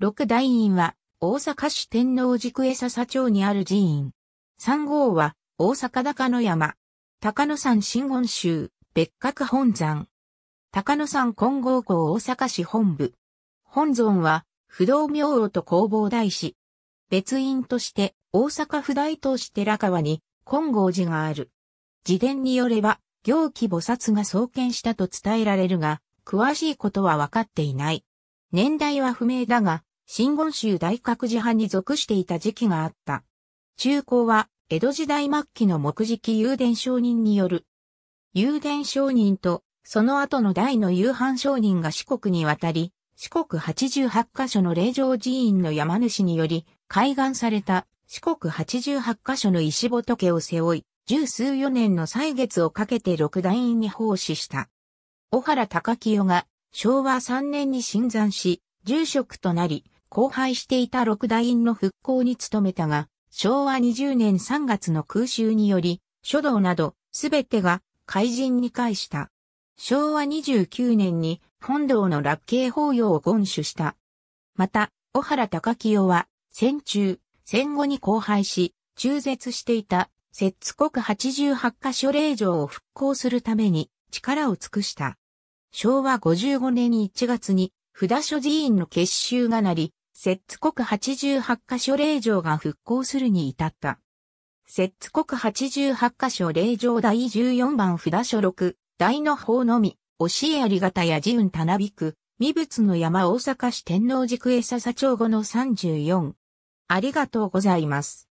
六大院は、大阪市天王寺区江笹町にある寺院。三号は、大阪高野山。高野山新言宗、別格本山。高野山金剛校大阪市本部。本尊は、不動明王と弘法大師。別院として、大阪府大東市寺川に、金剛寺がある。自伝によれば、行基菩薩が創建したと伝えられるが、詳しいことは分かっていない。年代は不明だが、新言宗大覚寺派に属していた時期があった。中高は、江戸時代末期の木敷遊伝商人による。遊伝商人と、その後の代の夕飯商人が四国に渡り、四国八十八カ所の霊場寺院の山主により、開眼された四国八十八カ所の石仏を背負い、十数四年の歳月をかけて六大院に奉仕した。小原高清が昭和3年に新山し、住職となり、荒廃していた六大院の復興に努めたが、昭和20年3月の空襲により、書道など、すべてが、怪人に返した。昭和29年に、本堂の落慶法要を言主した。また、小原高清は、戦中、戦後に荒廃し、中絶していた、摂津国88箇所令場を復興するために、力を尽くした。昭和55年1月に、札所寺院の結集がなり、摂津国88カ所霊場が復興するに至った。摂津国88カ所霊場第14番札所6、大の方のみ、教えありがたや寺運たなびく、未仏の山大阪市天王寺区江笹町後の34。ありがとうございます。